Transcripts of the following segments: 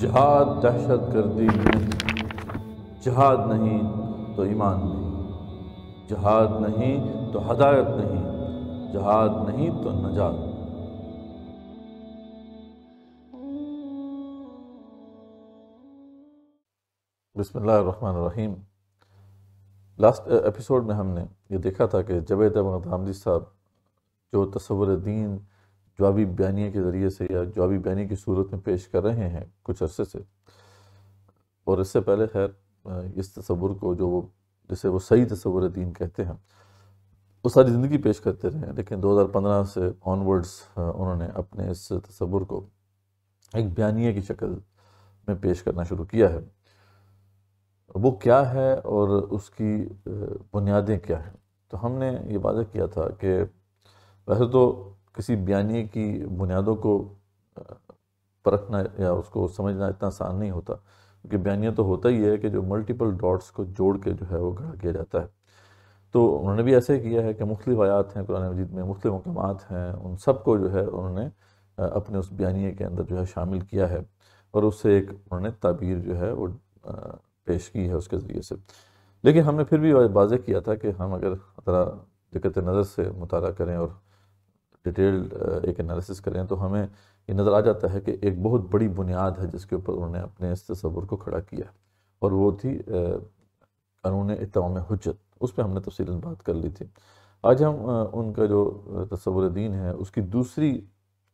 जहाद दहशत गर्दी में जहाद नहीं तो ईमान नहीं जहाद नहीं तो हदायत नहीं जहाद नहीं तो नजात बसमीम लास्ट एपिसोड में हमने ये देखा था कि जबेद अहमद हमदी साहब जो तस्वर दीन जवाबी बयानी के ज़रिए से या जवाबी बयानी की सूरत में पेश कर रहे हैं कुछ अरसे से और इससे पहले खैर इस तस्वुर को जो वो जिसे वो सही तस्वुर दीन कहते हैं वो सारी ज़िंदगी पेश करते रहे लेकिन 2015 से ऑनवर्ड्स उन्होंने अपने इस तस्वुर को एक बयानी की शक्ल में पेश करना शुरू किया है वो क्या है और उसकी बुनियादें क्या हैं तो हमने ये वादा किया था कि वैसे तो किसी बयानी की बुनियादों को परखना या उसको समझना इतना आसान नहीं होता क्योंकि बयानिया तो होता ही है कि जो मल्टीपल डॉट्स को जोड़ के जो है वो गढ़ा किया जाता है तो उन्होंने भी ऐसे किया है कि मुख्तलिफ आयात हैं कुरान मजीद में मुख्त मकाम हैं उन सब को जो है उन्होंने अपने उस बयानी के अंदर जो है शामिल किया है और उससे एक उन्होंने ताबीर जो है वो पेश की है उसके ज़रिए से लेकिन हमने फिर भी वाज़ किया था कि हम अगर ज़रा दिक्कत नज़र से मुताल करें और डिटेल्ड एक एनालिसिस करें तो हमें ये नज़र आ जाता है कि एक बहुत बड़ी बुनियाद है जिसके ऊपर उन्होंने अपने इस तस्वुर को खड़ा किया और वो थी कानून इतवाम हजत उस पर हमने तफसी बात कर ली थी आज हम उनका जो तस्वुर दीन है उसकी दूसरी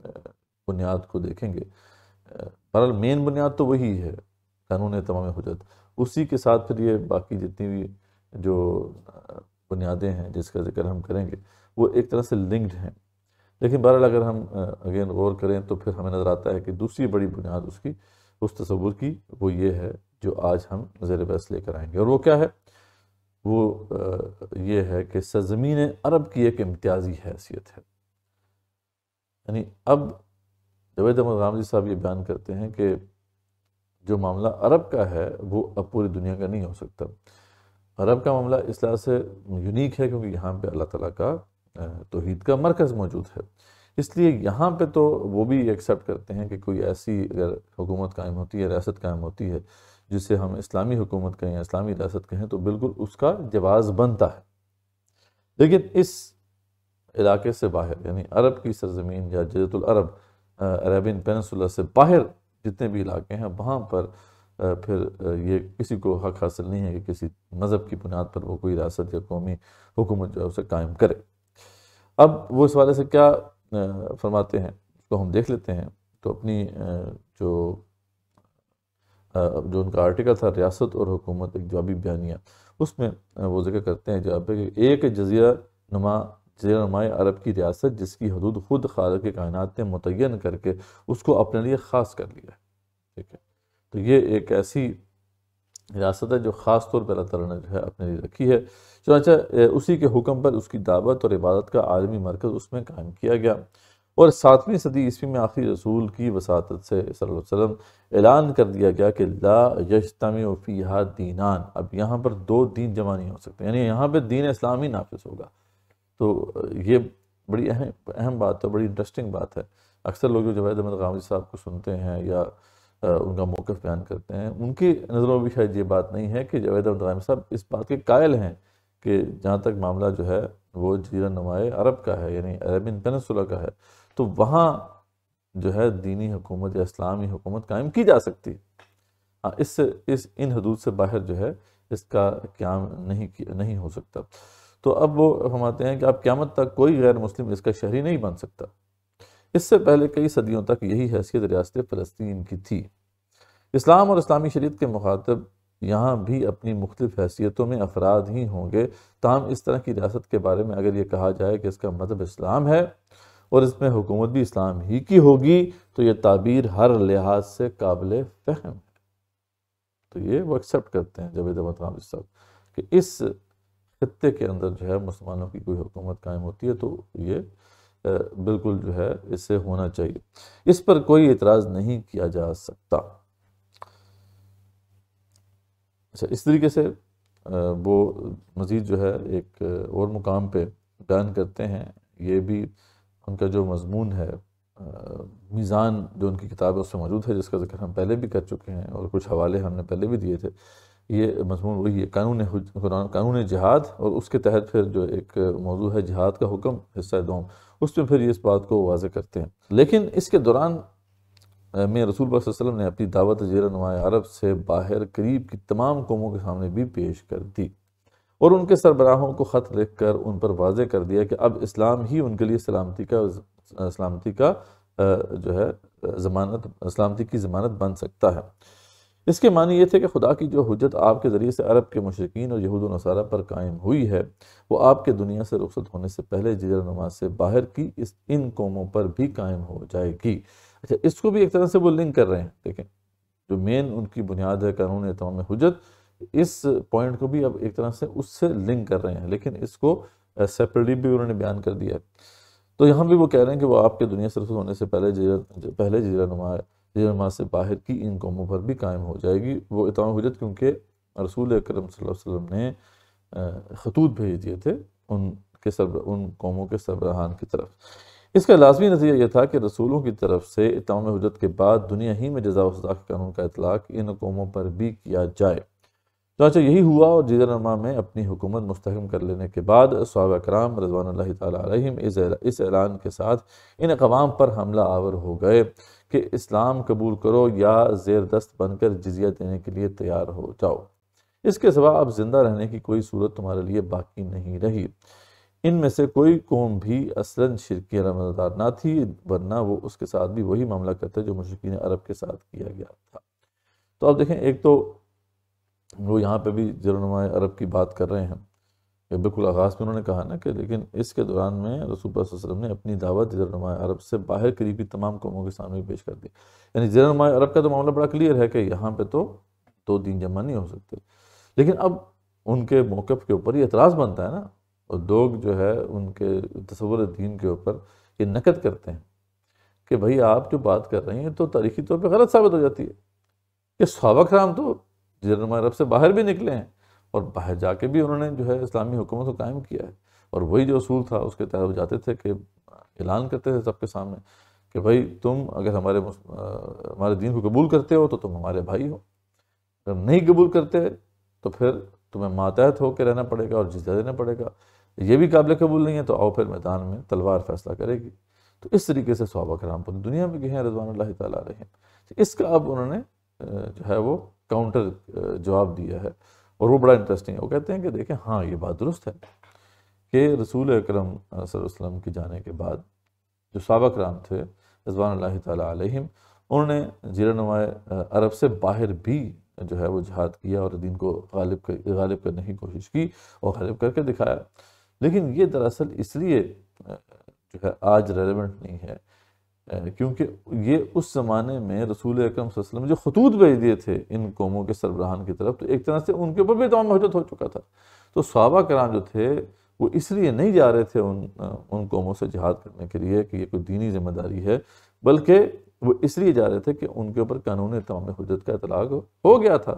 बुनियाद को देखेंगे बहरहाल मेन बुनियाद तो वही है कानून तमाम हजत उसी के साथ फिर ये बाकी जितनी भी जो बुनियादें हैं जिसका जिक्र हम करेंगे वो एक तरह से लिंक्ड हैं लेकिन बहरहाल अगर हम अगेन गौर करें तो फिर हमें नज़र आता है कि दूसरी बड़ी बुनियाद उसकी उस तस्वुर की वो ये है जो आज हम जेर बहस लेकर आएंगे और वो क्या है वो ये है कि सरजमीन अरब की एक इम्तियाजी हैसियत है यानी अब जवेद अहमद जी साहब ये बयान करते हैं कि जो मामला अरब का है वो अब पूरी दुनिया का नहीं हो सकता अरब का मामला इस लिहाज से यूनिक है क्योंकि यहाँ पे अल्लाह ताला का तोहद का मरकज़ मौजूद है इसलिए यहाँ पे तो वो भी एक्सेप्ट करते हैं कि कोई ऐसी अगर हुकूमत कायम होती है रियासत कायम होती है जिसे हम इस्लामी हुकूमत कहें इस्लामी रियासत कहें तो बिल्कुल उसका जवाज़ बनता है लेकिन इस इलाके से बाहर यानी अरब की सरजमीन या जजतुलरब अरबिन पेनसुला से बाहर जितने भी इलाके हैं वहाँ पर फिर ये किसी को हक हासिल नहीं है कि किसी मज़हब की बुनियाद पर वो कोई रियासत या कौमी हुकूमत जो है उसे कायम करे अब वो इस वाले से क्या फरमाते हैं उसको हम देख लेते हैं तो अपनी जो जो उनका आर्टिकल था रियासत और हुकूमत एक जवाबी बयानिया उसमें वो जिक्र करते हैं जवाब एक जजीरा नुमा जजीरा नुमाए अरब की रियासत जिसकी हदूद खुद खाल के कायनत ने मुतन करके उसको अपने लिए ख़ास कर लिया है ठीक है तो ये एक ऐसी रियासत है जो ख़ास तौर पर अल्लाह ताला ने जो है अपने लिए रखी है चुनाचा उसी के हुक्म पर उसकी दावत और इबादत का आलमी मरकज़ उसमें कायम किया गया और सातवीं सदी ईस्वी में आखिरी रसूल की वसात से सल्लम ऐलान कर दिया गया कि ला यशतम फ़ीहा दीनान अब यहाँ पर दो दीन जमा नहीं हो सकते यानी यहाँ पर दीन इस्लामी नाफिस होगा तो ये बड़ी अहम अहम बात है बड़ी इंटरेस्टिंग बात है अक्सर लोग जो जवैद अहमद गामी साहब को सुनते हैं या उनका मौक़ बयान करते हैं उनकी नज़रों में भी शायद ये बात नहीं है कि जवेद अब्दाम साहब इस बात के कायल हैं कि जहाँ तक मामला जो है वो जीरा नुमाए अरब का है यानी अरबिन पेनसुला का है तो वहाँ जो है दीनी हुकूमत या इस्लामी हुकूमत कायम की जा सकती है हाँ इससे इस इन हदूद से बाहर जो है इसका क्याम नहीं नहीं हो सकता तो अब वो हम आते हैं कि अब क्यामत तक कोई गैर मुस्लिम इसका शहरी नहीं बन सकता इससे पहले कई सदियों तक यही हैसियत रियासत फ़लस्तीन की थी इस्लाम और इस्लामी शरीत के मुखातब यहाँ भी अपनी मुख्तफ हैसियतों में अफराद ही होंगे तहम इस तरह की रियासत के बारे में अगर ये कहा जाए कि इसका मतलब इस्लाम है और इसमें हुकूमत भी इस्लाम ही की होगी तो ये ताबीर हर लिहाज से काबिल फहम है तो ये वो एक्सेप्ट करते हैं जवेद मतराम कि इस खत्े के अंदर जो है मुसलमानों की कोई हुकूमत कायम होती है तो ये बिल्कुल जो है इसे होना चाहिए इस पर कोई इतराज़ नहीं किया जा सकता अच्छा इस तरीके से वो मज़ीद जो है एक और मुकाम पे बयान करते हैं ये भी उनका जो मजमून है मीज़ान जो उनकी किताब है उसमें मौजूद है जिसका जिक्र हम पहले भी कर चुके हैं और कुछ हवाले हमने पहले भी दिए थे ये मजमून वही है कानून कानून जहाद और उसके तहत फिर जो एक मौजू है जहाद का हुक्म हिस्सा दोम उसमें फिर इस बात को वाजे करते हैं लेकिन इसके दौरान में रसूल वसलम ने अपनी दावत जीर नुमाए अरब से बाहर करीब की तमाम कौमों के सामने भी पेश कर दी और उनके सरबराहों को ख़त लिख कर उन पर वाजे कर दिया कि अब इस्लाम ही उनके लिए सलामती का सलामती का जो है ज़मानत सलामती की ज़मानत बन सकता है इसके मानी ये थे कि खुदा की जो हजत आपके ज़रिए से अरब के मशरकिन और यहूद नसारा पर कायम हुई है वो आपके दुनिया से रुखसत होने से पहले जजर नमाज से बाहर की इस इन कौमों पर भी कायम हो जाएगी अच्छा इसको भी एक तरह से वो लिंक कर रहे हैं देखें जो मेन उनकी बुनियाद है कानून तमाम हजत इस पॉइंट को भी अब एक तरह से उससे लिंक कर रहे हैं लेकिन इसको सेपरेटली भी उन्होंने बयान कर दिया है तो यहाँ भी वो कह रहे हैं कि वो आपके दुनिया से रुखत होने से पहले जजर पहले जजरा नुमा नमाज से बाहर की इन कौमों पर भी कायम हो जाएगी वो इतम हजरत क्योंकि रसूल अक्रम वसम ने खतूत भेज दिए थे उनके सब उन कौमों के सरबराहान की तरफ इसका लाजमी नतीजा यह था कि रसूलों की तरफ से इतम हजरत के बाद दुनिया ही में जजा वजा के कानून का इतलाक इन कौमों पर भी किया जाए चाचा यही हुआ और नमा में अपनी हुकूमत मुस्तकम कर लेने के बाद सहाब कराम रजवान इस ऐलान के साथ इन अवाम पर हमला आवर हो गए कि इस्लाम कबूल करो या जेर दस्त बनकर जजिया देने के लिए तैयार हो जाओ इसके सिवा अब जिंदा रहने की कोई सूरत तुम्हारे लिए बाकी नहीं रही इनमें से कोई कौम भी असलन शिरकी रमजदार ना थी वरना वो उसके साथ भी वही मामला करते जो मशरकिन अरब के साथ किया गया था तो अब देखें एक तो वो यहाँ पे भी जरूनमा अरब की बात कर रहे हैं ये बिल्कुल आगाज़ में उन्होंने कहा ना कि लेकिन इसके दौरान में रसूल वसल्लम ने अपनी दावत नुमाए अरब से बाहर करीबी तमाम कौमों के सामने पेश कर दी यानी नुमाए अरब का तो मामला बड़ा क्लियर है कि यहाँ पर तो दो दिन जमा नहीं हो सकते लेकिन अब उनके मौक़ के ऊपर ये एतराज़ बनता है ना और लोग जो है उनके तस्वर दीन के ऊपर ये नकद करते हैं कि भाई आप जो बात कर रहे हैं तो तारीखी तौर पर गलत साबित हो जाती है कि सहाबा राम तो नुमाए अरब से बाहर भी निकले हैं और बाहर जाके भी उन्होंने जो है इस्लामी हुकूमत को कायम किया है और वही जो असूल था उसके तहत वो जाते थे कि ऐलान करते थे सबके सामने कि भाई तुम अगर हमारे हमारे दीन को कबूल करते हो तो तुम हमारे भाई हो अगर नहीं कबूल करते तो फिर तुम्हें मातहत होकर रहना पड़ेगा और जिजा देना पड़ेगा ये भी काबिल कबूल नहीं है तो आओ फिर मैदान में तलवार फैसला करेगी तो इस तरीके से सौबा कराम पूरी दुनिया में गए हैं रजवान तला रहे हैं तो इसका अब उन्होंने जो है वो काउंटर जवाब दिया है और वो बड़ा इंटरेस्टिंग है वो कहते हैं कि देखें हाँ ये बात दुरुस्त है कि रसूल अक्रम वसम के जाने के बाद जो सबक राम थे रजवान तम उन्होंने नुमाए अरब से बाहर भी जो है वो जहाद किया और दिन को गालिब कर गालिब करने की कोशिश की और गालिब करके दिखाया लेकिन ये दरअसल इसलिए जो है आज रेलिवेंट नहीं है क्योंकि ये उस ज़माने में रसूल अकरम वसल्लम जो खतूत भेज दिए थे इन कौमों के सरबराहान की तरफ तो एक तरह से उनके ऊपर भी तमाम तो हजरत हो चुका था तो सहाबा कराम जो थे वो इसलिए नहीं जा रहे थे उन उन कौमों से जहाद करने के लिए कि ये कोई दीनी जिम्मेदारी है बल्कि वो इसलिए जा रहे थे कि उनके ऊपर कानून तमाम हजरत का इतलाक हो गया था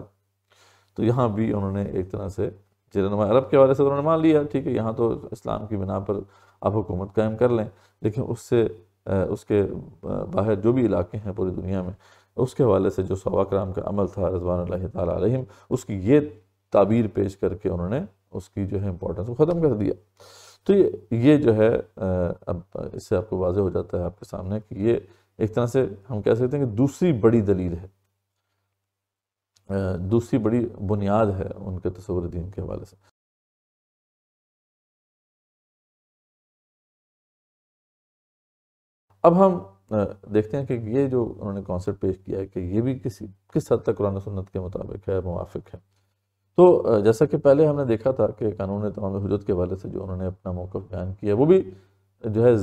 तो यहाँ भी उन्होंने एक तरह से जरनमा अरब के हवाले से उन्होंने मान लिया ठीक है यहाँ तो इस्लाम की बिना पर आप हुकूमत कायम कर लें लेकिन उससे उसके बाहर जो भी इलाके हैं पूरी दुनिया में उसके हवाले से जो सवा कराम का अमल था रजवान तम उसकी ये ताबीर पेश करके उन्होंने उसकी जो है इम्पोर्टेंस को ख़त्म कर दिया तो ये ये जो है अब इससे आपको वाज हो जाता है आपके सामने कि ये एक तरह से हम कह सकते हैं कि दूसरी बड़ी दलील है दूसरी बड़ी बुनियाद है उनके तस्वर दीन के हवाले से अब हम देखते हैं कि ये जो उन्होंने कॉन्सेप्ट पेश किया है कि ये भी किसी किस हद तक कुरान सुन्नत के मुताबिक है मुआफ़ है तो जैसा कि पहले हमने देखा था कि कानून तमाम हजरत के हवाले से जो उन्होंने अपना मौक़ बयान किया वो भी जो है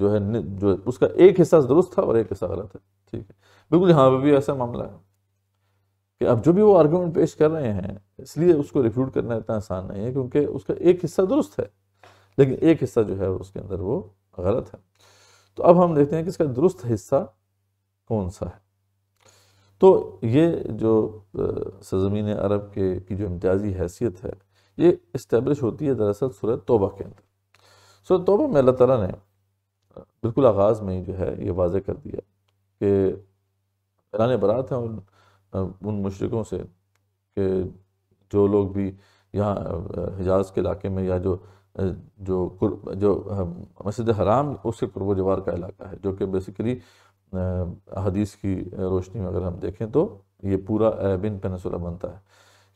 जो है जो उसका एक हिस्सा दुरुस्त था और एक हिस्सा गलत है ठीक है बिल्कुल यहाँ पर भी ऐसा मामला है कि अब जो भी वो आर्गूमेंट पेश कर रहे हैं इसलिए उसको रिफ्यूट करना इतना आसान नहीं है क्योंकि उसका एक हिस्सा दुरुस्त है लेकिन एक हिस्सा जो है उसके अंदर वो गलत है तो अब हम देखते हैं कि इसका दुरुस्त हिस्सा कौन सा है तो ये जो सरजमीन अरब के की जो इम्तियाजी हैसियत है ये इस्टेब्लिश होती है दरअसल सूरत तोबा के अंदर सूरत तोबा में अल्लाह ताला ने बिल्कुल आगाज़ में ही जो है ये वाज कर दिया कि ऐलान बरात है उन उन मशरक़ों से कि जो लोग भी यहाँ हिजाज के इलाके में या जो जो जो मस्जिद हराम उसके कुरब जवार का इलाका है जो कि बेसिकली हदीस की रोशनी में अगर हम देखें तो ये पूरा अरबिन पेनसुला बनता है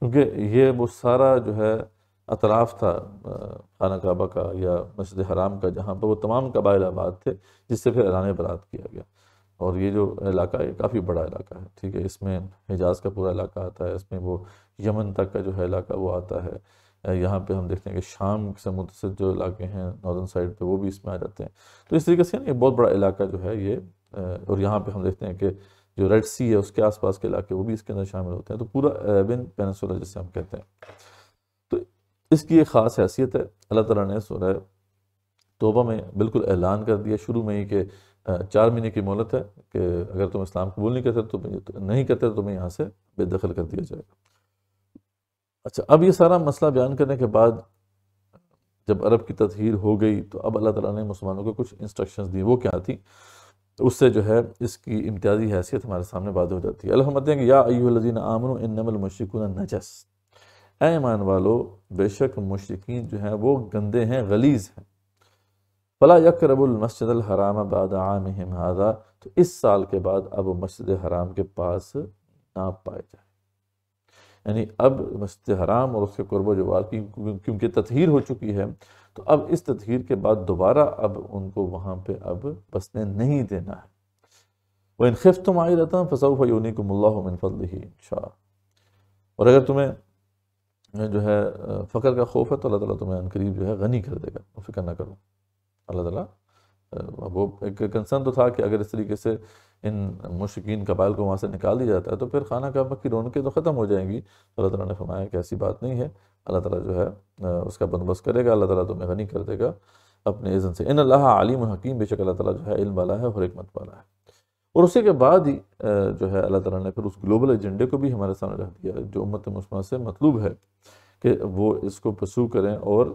क्योंकि ये वो सारा जो है अतराफ़ था खाना काबा का या मस्जिद हराम का जहाँ पर वो तमाम कबाइल आबाद थे जिससे फिर ऐलान बरात किया गया और ये जो इलाका है काफ़ी बड़ा इलाका है ठीक है इसमें हिजाज़ का पूरा इलाका आता है इसमें वो यमन तक का जो है इलाका वो आता है यहाँ पे हम देखते हैं कि शाम से जो इलाके हैं नॉर्दर्न साइड पे वो भी इसमें आ जाते हैं तो इस तरीके से ना ये बहुत बड़ा इलाका जो है ये और यहाँ पे हम देखते हैं कि जो रेड सी है उसके आसपास के इलाके वो भी इसके अंदर शामिल होते हैं तो पूरा अरेबियन पेनसोला जिसे हम कहते हैं तो इसकी एक ख़ास हैसियत है अल्लाह तला ने सोलह तोबा में बिल्कुल ऐलान कर दिया शुरू में ही कि चार महीने की मोहलत है कि अगर तुम इस्लाम कबूल नहीं करते तो, तो नहीं करते तो तुम्हें यहाँ से बेदखल कर दिया जाएगा अच्छा अब ये सारा मसला बयान करने के बाद जब अरब की तस्हीर हो गई तो अब अल्लाह ताला ने मुसलमानों को कुछ इंस्ट्रक्शंस दी वो क्या थी तो उससे जो है इसकी इम्तियाजी हैसियत हमारे सामने बाद हो जाती है अलहमत कि या अयुलजीन आमन इनमलमशिकुन नजस ऐमान वालो बेशक मशरकिन जो हैं वो गंदे हैं गलीज हैं फला यकरबुलमसद हराम बाद आम हादा तो इस साल के बाद अब मस्जिद हराम के पास ना पाए जाए यानी अब मस्जिद हराम और उसके कुरब जवार की क्योंकि तथहर हो चुकी है तो अब इस तथहर के बाद दोबारा अब उनको वहाँ पर अब बसने नहीं देना है वह इन खिफ तुम आई रहता फसाऊफ़ योनी को मिनफल ही शाह और अगर तुम्हें जो है फ़कर का खौफ है तो अल्लाह ताली तुम्हें अनकरीब जो है गनी कर देगा तो फिक्र ना करो अल्लाह ताला वो एक कंसर्न तो था कि अगर इस तरीके से इन मुश्किन कबाइल को वहाँ से निकाल दिया जाता है तो फिर खाना काबा की रौनकें तो ख़त्म हो जाएंगी तो अल्लाह ताला ने फरमाया कि ऐसी बात नहीं है अल्लाह ताला जो है उसका बंदोबस्त करेगा अल्लाह ताला तुम्हें गनी कर देगा अपने इज़न से इन अल्लाह आलिम हकीम बेशक अल्लाह ताला जो है इल्म वाला है और हमत वाला है और उसी के बाद ही जो है अल्लाह ताला ने फिर उस ग्लोबल एजेंडे को भी हमारे सामने रख दिया जो उम्मत मुसलमान से मतलूब है कि वो इसको पसू करें और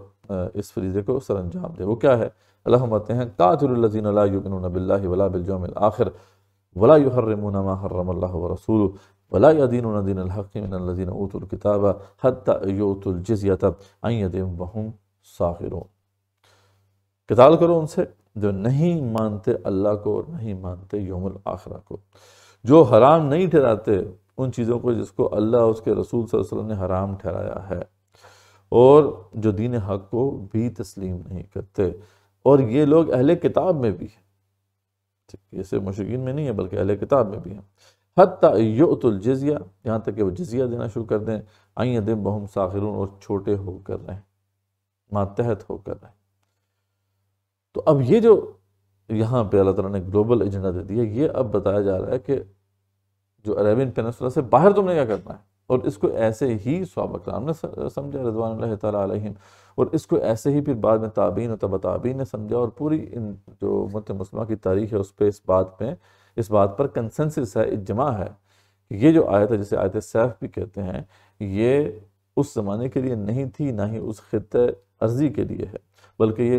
इस फरीजे को सर अंजाम दें वो क्या है अल्लाह कहते हैं कातरजीन बिल्ला बिलजोम आखिर वला युहरमूनमा हर्रमल्ला रसूल वला यदीनदीनहक़िनदीन ऊतुलकिताब हतुलजियात अयदम बहम साहिरों किताल करो उनसे जो नहीं मानते अल्लाह को और नहीं मानते योमुल आखरा को जो हराम नहीं ठहराते उन चीज़ों को जिसको अल्लाह उसके रसूल वसल्लम ने हराम ठहराया है और जो दीन हक को भी तस्लीम नहीं करते और ये लोग अहले किताब में भी हैं ये सिर्फ मुशीन में नहीं है बल्कि अहल किताब में भी है हती युतुलजिया यहाँ तक कि वह जजिया देना शुरू कर दें आइए दिन बहुम साखिर और छोटे होकर रहें मातहत होकर रहें तो अब ये जो यहाँ पे अल्लाह तला ने ग्लोबल एजेंडा दे दिया ये अब बताया जा रहा है कि जो अरेबियन पेनसुला से बाहर तुमने क्या करना है और इसको ऐसे ही स्वाब ने समझा रजवान तम और इसको ऐसे ही फिर बाद में ताबीन और तब ताबीन ने समझा और पूरी इन जो मत मुसलमान की तारीख है उस पर इस बात में इस बात पर कंसेंसिस है इजमा है ये जो आयत है जिसे आयत सैफ भी कहते हैं ये उस ज़माने के लिए नहीं थी ना ही उस खत अर्जी के लिए है बल्कि ये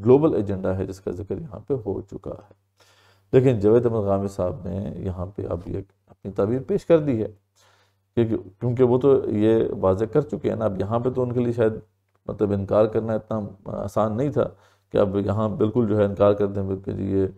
ग्लोबल एजेंडा है जिसका जिक्र यहाँ पर हो चुका है लेकिन जवेद अहमद गामी साहब ने यहाँ पर अब ये अपनी तबीर पेश कर दी है क्योंकि क्योंकि वो तो ये वाजह कर चुके हैं ना अब यहाँ पे तो उनके लिए शायद मतलब इनकार करना इतना आसान नहीं था कि अब यहाँ बिल्कुल जो है इनकार कर दें कि ये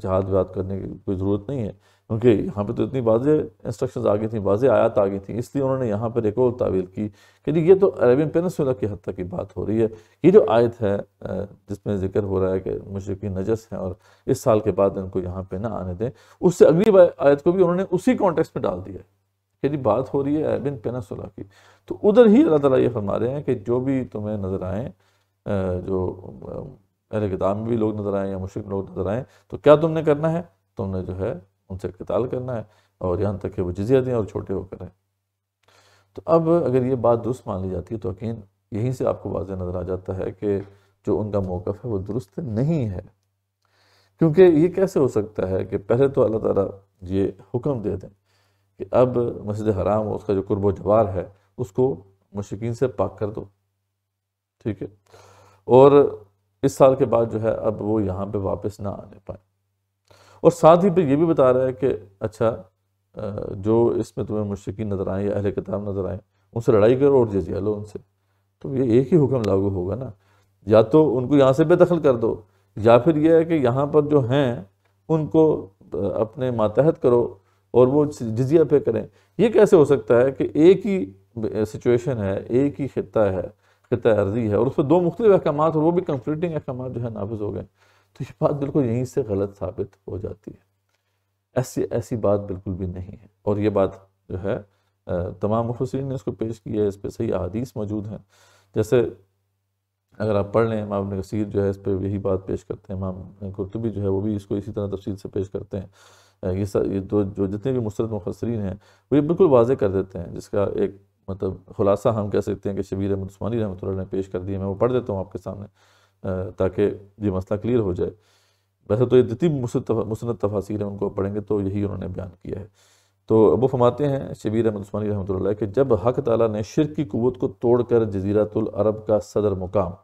जहाद बात करने की कोई ज़रूरत नहीं है क्योंकि यहाँ पे तो इतनी वाजह इंस्ट्रक्शन आ गई थी वाजह आयात आ गई थी इसलिए उन्होंने यहाँ पर एक और तावील की कि जी ये तो अरेबियन पेनसुला की हद तक की बात हो रही है ये जो आयत है जिसमें जिक्र हो रहा है कि मुशरकी नजस हैं और इस साल के बाद इनको यहाँ पे ना आने दें उससे अगली आयत को भी उन्होंने उसी कॉन्टेक्स में डाल दिया यदि बात हो रही है एबिन पेनासोला की तो उधर ही अल्लाह ताला ये फरमा रहे हैं कि जो भी तुम्हें नज़र आए जो अहले किताब में भी लोग नज़र आए या मुश्किल लोग नज़र आए तो क्या तुमने करना है तुमने जो है उनसे कताल करना है और यहाँ तक कि वो जजिया दें और छोटे होकर रहें तो अब अगर ये बात दुरुस्त मान ली जाती है तो यकीन यहीं से आपको वाज नज़र आ जाता है कि जो उनका मौक़ है वो दुरुस्त नहीं है क्योंकि ये कैसे हो सकता है कि पहले तो अल्लाह ताला ये हुक्म दे दें कि अब मस्जिद हराम उसका जो कुर्ब जवार है उसको मशिकिन से पाक कर दो ठीक है और इस साल के बाद जो है अब वो यहाँ पे वापस ना आने पाए और साथ ही पे ये भी बता रहा है कि अच्छा जो इसमें तुम्हें मुश्किन नज़र आए या अहल किताब नज़र आए उनसे लड़ाई करो और जजिया लो उनसे तो ये एक ही हुक्म लागू होगा ना या तो उनको यहाँ से बेदखल कर दो या फिर यह है कि यहाँ पर जो हैं उनको अपने मातहत करो और वो जजिया पे करें ये कैसे हो सकता है कि एक ही सिचुएशन है एक ही खत्ता है खत्ता अर्जी है और उस पर दो मुख्तु अहकाम और वो भी कंफ्लिटिंग अहकाम जो है नाफज हो गए तो ये बात बिल्कुल यहीं से गलत साबित हो जाती है ऐसी ऐसी बात बिल्कुल भी नहीं है और ये बात जो है तमाम मुफसरीन ने इसको पेश किया है इस पर सही अदीस मौजूद हैं जैसे अगर आप पढ़ लें इमाम नसीर कसीर जो है इस पर यही बात पेश करते हैं इमाम कुरतुबी जो है वो भी इसको इसी तरह तफसील से पेश करते हैं ये सब ये दो जो जितने भी मुस्रद मुफसरीन हैं वो ये बिल्कुल वाजे कर देते हैं जिसका एक मतलब खुलासा हम कह सकते हैं कि शबीर अहमद उस्मानी रहमत ने पेश कर दिया मैं वो पढ़ देता हूँ आपके सामने ताकि ये मसला क्लियर हो जाए वैसे तो ये जितनी मुसरत तफासिर हैं उनको पढ़ेंगे तो यही उन्होंने बयान किया है तो वो फमाते हैं शबीर अहमद उस्मानी रहमत कि जब हक तला ने शिर की क़ुत को तोड़ कर जजीरतल अरब का सदर मुकाम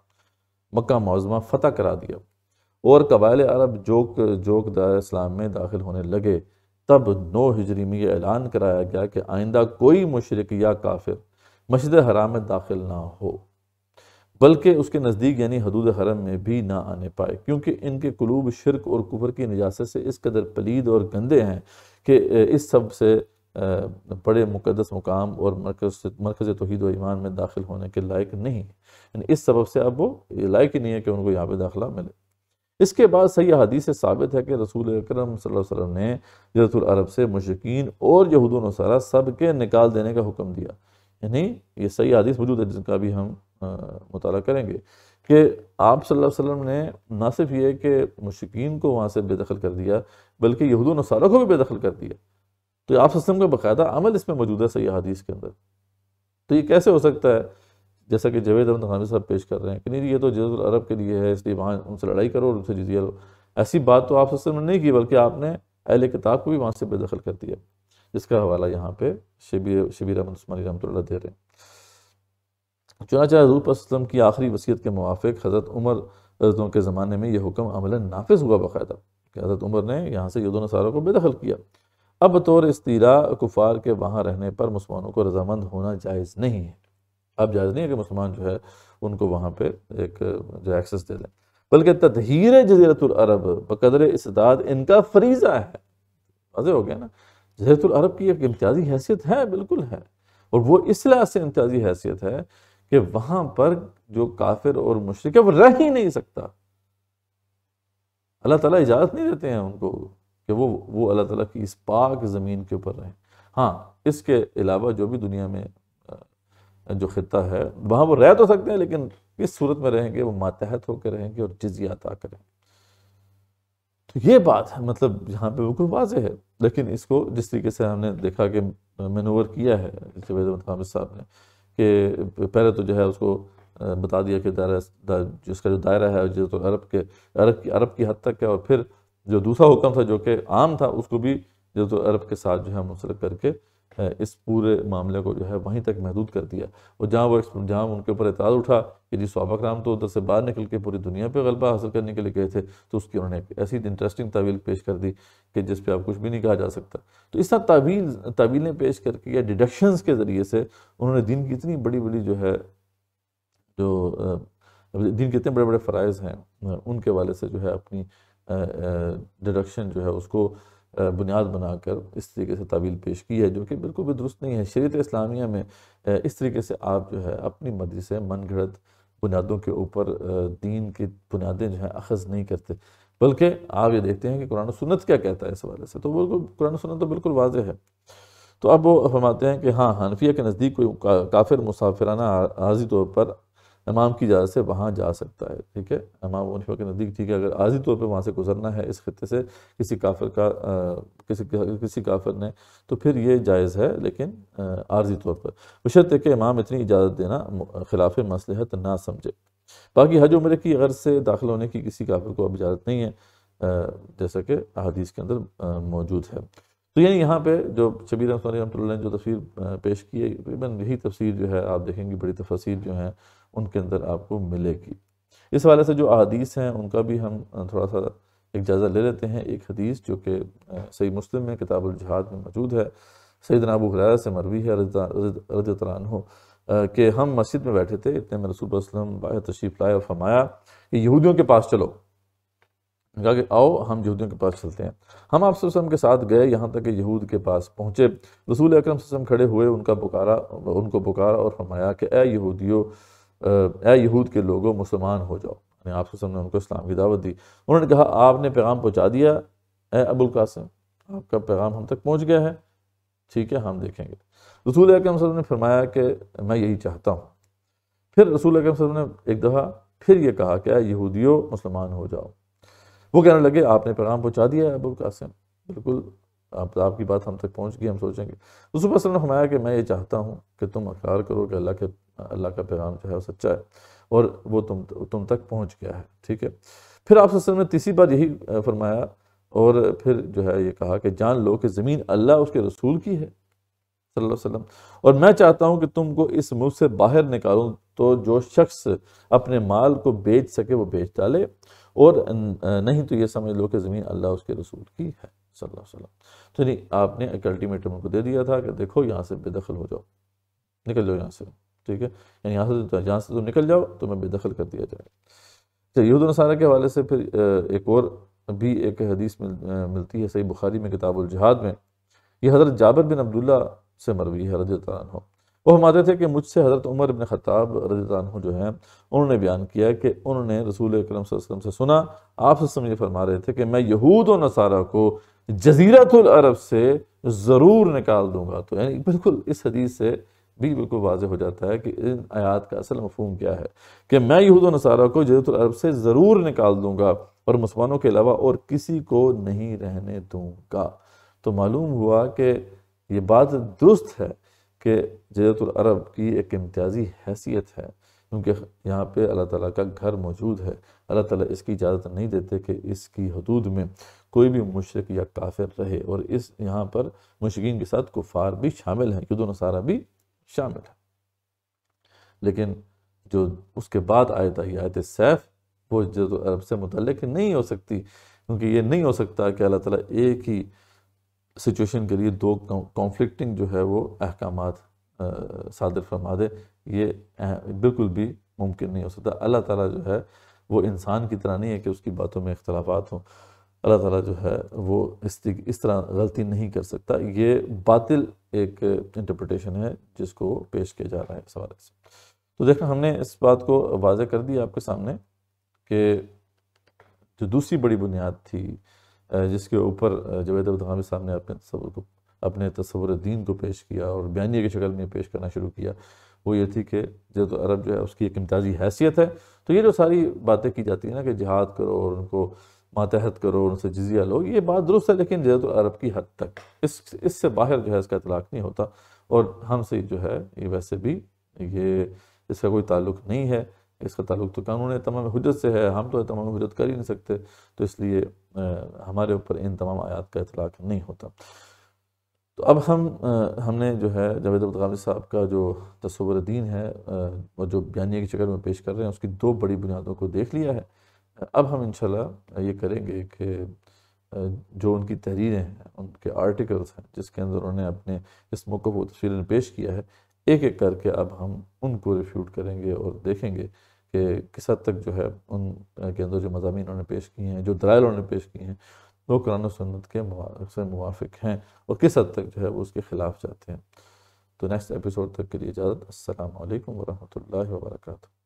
मक्का मौज़मा फ़तह करा दिया और कबाइल अरब जोक जोक दार इस्लाम में दाखिल होने लगे तब नौ हिजरी में यह ऐलान कराया गया कि आइंदा कोई मशरक या काफिर मस्जिद हराम में दाखिल ना हो बल्कि उसके नज़दीक यानी हदूद हरम में भी ना आने पाए क्योंकि इनके कुलूब शिरक और कुफर की निजात से इस कदर पलीद और गंदे हैं कि इस सब से बड़े मुकदस मुकाम और मरकज़ मरकज़ तोहद ईमान में दाखिल होने के लायक नहीं इस सबब से अब वो लायक ही नहीं है कि उनको यहाँ पर दाखिला मिले इसके बाद सही हदीस से साबित है कि रसूल अक्रम वसल्लम ने जरतुल अरब से मशकिन और यहूद नसारा सब के निकाल देने का हुक्म दिया यानी ये सही हदीस मौजूद है जिनका भी हम मुताल करेंगे कि आप वसल्लम ने ना सिर्फ ये कि मशकिन को वहाँ से बेदखल कर दिया बल्कि यहूद नसारा को भी बेदखल कर दिया तो आप का बाकायदा अमल इसमें मौजूद है सही हदीस के अंदर तो ये कैसे हो सकता है जैसा कि जवेद अहमद हामिद साहब पेश कर रहे हैं कि नहीं ये तो जजर अरब के लिए है इसलिए वहाँ उनसे लड़ाई करो और उनसे जिजिया लो ऐसी बात तो आप सस्म ने नहीं की बल्कि आपने अहल किताब को भी वहाँ से बेदखल कर दिया जिसका हवाला यहाँ पे शबी शबीर अहमद उस्मानी रहमत दे रहे हैं चुनाचा हजूर वसलम की आखिरी वसीयत के मुआफ़ हज़रत उमर के ज़माने में यह हुक्म अमला नाफिज हुआ बाकायदा कि हज़रत उमर ने यहाँ से यदोन सारों को बेदखल किया अब बतौर तीरा कुफार के वहाँ रहने पर मुसलमानों को रजामंद होना जायज़ नहीं है अब जायज़ नहीं है कि मुसलमान जो है उनको वहाँ पर एक जो एक्सेस दे दें बल्कि तदहीर जजीरतरब बकदर इसदाद इनका फरीज़ा है वाजे हो गया ना जजीरतरब की एक इम्तियाजी हैसियत है बिल्कुल है और वो इस लिहाज से इम्तियाजी हैसियत है कि वहाँ पर जो काफिर और मुशरक है वो रह ही नहीं सकता अल्लाह ताला इजाज़त नहीं देते हैं उनको कि वो वो अल्लाह ताला की इस पाक ज़मीन के ऊपर रहें हाँ इसके अलावा जो भी दुनिया में जो ख़त्ता है वहाँ वो रह तो सकते हैं लेकिन किस सूरत में रहेंगे वो मातहत होकर रहेंगे और जजिया अदा करेंगे तो ये बात है मतलब यहाँ पे बिल्कुल वाज है लेकिन इसको जिस तरीके से हमने देखा कि मैनूवर किया है जवेद हामिद साहब ने कि पहले तो जो है उसको बता दिया कि दायरा दा, जिसका जो दायरा है जो तो अरब के अरब की अरब की हद तक है और फिर जो दूसरा हुक्म था जो कि आम था उसको भी जो तो अरब के साथ जो है मुंसलिक करके इस पूरे मामले को जो है वहीं तक महदूद कर दिया और जहाँ वो जहाँ उनके ऊपर एतराज़ उठा कि जी सबक राम तो उधर से बाहर निकल के पूरी दुनिया पे गलबा हासिल करने के लिए गए थे तो उसकी उन्होंने एक ऐसी इंटरेस्टिंग तावील पेश कर दी कि जिस पे आप कुछ भी नहीं कहा जा सकता तो इस तरह तावील तावीलें पेश करके या डिडक्शन के ज़रिए से उन्होंने दिन की इतनी बड़ी बड़ी जो है जो दिन के इतने बड़े बड़े फ़रज़ हैं उनके वाले से जो है अपनी डिडक्शन जो है उसको बुनियाद बनाकर इस तरीके से तवील पेश की है जो कि बिल्कुल भी दुरुस्त नहीं है शरीत इस्लामिया में इस तरीके से आप जो है अपनी मर्जी से मन घड़त बुनियादों के ऊपर दीन की बुनियादें जो है अखज़ नहीं करते बल्कि आप ये देखते हैं कि कुरान सुनत क्या कहता है इस हवाले से तो बिल्कुल कुरान सुनत तो बिल्कुल वाज है तो अब वो फरमाते हैं कि हाँ हनफिया के नज़दीक कोई काफिर मुसाफिराना आजी तौर पर इमाम की इजाज़त से वहाँ जा सकता है ठीक है इमाम वनफा के नज़दीक ठीक है अगर आजी तौर पर वहाँ से गुजरना है इस खत्े से किसी काफिर का आ, किसी किसी काफिर ने तो फिर ये जायज़ है लेकिन आर्जी तौर पर बशरत कि इमाम इतनी इजाज़त देना खिलाफ मसलहत ना समझे बाकी हज उम्र की गर्ज से दाखिल होने की किसी काफिर को अब इजाज़त नहीं है जैसा कि अदीस के अंदर मौजूद है तो यानी यहाँ पे जो शबीर अहमद ने जो तस्वीर पेश की है तकरीबन यही तफसीर जो है आप देखेंगे बड़ी तफसीर जो हैं उनके अंदर आपको मिलेगी इस हवाले से जो अदीस हैं उनका भी हम थोड़ा सा एक जायज़ा ले लेते हैं एक हदीस जो कि सही मुस्लिम में किताबुलजहाद में मौजूद है सईद नाबू हरारा से मरवी है रज हो कि हम मस्जिद में बैठे थे इतने में रसूल वसलम तशरीफ़ लाए और फरमाया कि यहूदियों के पास चलो कहा कि आओ हम यहूदियों के पास चलते हैं हम आप सुसम के साथ गए यहाँ तक कि यहूद के पास पहुँचे रसूल अक्रम सुसम खड़े हुए उनका पुकारा उनको पुकारा और फरमाया कि ए यहूदियों ए यहूद के लोगों मुसलमान हो जाओ यानी आप सुसम ने उनको इस्लाम की दावत दी उन्होंने कहा आपने पैगाम पहुँचा दिया ए अबुल कासिम आपका पैगाम हम तक पहुँच गया है ठीक है हम देखेंगे रसूल अक्रम ने फरमाया कि मैं यही चाहता हूँ फिर रसूल अक्रम ने एक दफ़ा फिर ये कहा कि यहूदियों मुसलमान हो जाओ वो कहने लगे आपने पैगाम पहुँचा दिया है अबुल कासिम बिल्कुल आप आपकी बात हम तक पहुँच गई हम सोचेंगे उसमें तो असल ने हमारा कि मैं ये चाहता हूँ कि तुम अकार करो कि अल्लाह के अल्लाह का पैगाम जो है वो सच्चा है और वो तुम तुम तक पहुँच गया है ठीक है फिर आप वसलम ने तीसरी बार यही फरमाया और फिर जो है ये कहा कि जान लो कि ज़मीन अल्लाह उसके रसूल की है वसल्लम और मैं चाहता हूँ कि तुमको इस मुल्क से बाहर निकालूँ तो जो शख्स अपने माल को बेच सके वो बेच डाले और नहीं तो ये समझ लो कि ज़मीन अल्लाह उसके रसूल की है सल्लल्लाहु अलैहि वसल्लम तो नहीं आपने एक अल्टीमेटम उनको दे दिया था कि देखो यहाँ से बेदखल हो जाओ निकल जाओ यहाँ से ठीक है यानी यहाँ से यहाँ से तुम निकल जाओ तो मैं बेदखल कर दिया जाएगा तो यहूद नसारा के हवाले से फिर एक और भी एक हदीस मिल, मिलती है सही बुखारी में किताबुल जहाद में ये हज़रत जाबर बिन अब्दुल्ला से मरवी है रजत हो वो हमारे थे कि मुझसे हज़रत उमर इबन ख़ताब रजीतान जो हैं उन्होंने बयान किया कि उन्होंने रसूल अक्रम वसम से सुना आप समझे फरमा रहे थे कि मैं यहूद और नसारा को जजीरतुल अरब से ज़रूर निकाल दूंगा तो यानी बिल्कुल इस हदीस से भी बिल्कुल वाज हो जाता है कि इन आयात का असल मफहम क्या है कि मैं यहूद नसारा को जजीरतुल अरब से ज़रूर निकाल दूंगा और मुसलमानों के अलावा और किसी को नहीं रहने दूँगा तो मालूम हुआ कि ये बात दुरुस्त है कि जजरतरब की एक इम्तियाजी हैसियत है क्योंकि यहाँ पे अल्लाह ताला का घर मौजूद है अल्लाह ताला इसकी इजाज़त नहीं देते कि इसकी हदूद में कोई भी मुशरक या काफिर रहे और इस यहाँ पर मुशकिन के साथ कुफार भी शामिल हैं युद्ध नसारा भी शामिल है लेकिन जो उसके बाद आयत आई आयत सैफ वो जद अरब से मुतल नहीं हो सकती क्योंकि ये नहीं हो सकता कि अल्लाह ताला एक ही सिचुएशन के लिए दो कॉन्फ्लिक्टिंग जो है वो अहकाम सादर फरमा दे ये बिल्कुल भी मुमकिन नहीं हो सकता अल्लाह ताला जो है वो इंसान की तरह नहीं है कि उसकी बातों में इख्तलाफात हों अल्लाह ताला जो है वो इस इस तरह गलती नहीं कर सकता ये बातिल एक इंटरप्रटेशन है जिसको पेश किया जा रहा है इस हवाले से तो देखा हमने इस बात को वाजह कर दिया आपके सामने कि जो दूसरी बड़ी बुनियाद थी जिसके ऊपर जवेद तो अब्दामी साहब ने अपने को अपने तस्वर दीन को पेश किया और बयानी की शक्ल में पेश करना शुरू किया वो ये थी कि तो अरब जो है उसकी एक इम्ताजी हैसियत है तो ये जो सारी बातें की जाती है ना कि जहाद करो और उनको मातहत करो उनसे जजिया लो ये बात दुरुस्त है लेकिन जद अरब की हद तक इस इससे बाहर जो है इसका इतलाक नहीं होता और हमसे जो है ये वैसे भी ये इसका कोई ताल्लुक नहीं है इसका ताल्लुक तो कानून तमाम हजरत से है हम तो तमाम हजरत कर ही नहीं सकते तो इसलिए हमारे ऊपर इन तमाम आयात का इतलाक नहीं होता तो अब हम हमने जो है जावेद अब्दाली साहब का जो तस्वर दीन है और जो बयानी की चक्कर में पेश कर रहे हैं उसकी दो बड़ी बुनियादों को देख लिया है अब हम शह ये करेंगे कि जो उनकी तहरीरें हैं उनके आर्टिकल्स हैं जिसके अंदर उन्होंने अपने इस मौक़ों को तस्वीर पेश किया है एक एक करके अब हम उनको रिफ्यूट करेंगे और देखेंगे कि किस हद तक जो है उन के अंदर जो मजामी उन्होंने पेश किए हैं जो दलाल उन्होंने पेश किए हैं वो कुरान सन्नत के से मुआफ़ हैं और किस हद तक जो है वो उसके ख़िलाफ़ जाते हैं तो नेक्स्ट एपिसोड तक के लिए इजाज़त असल वरहमल वर्का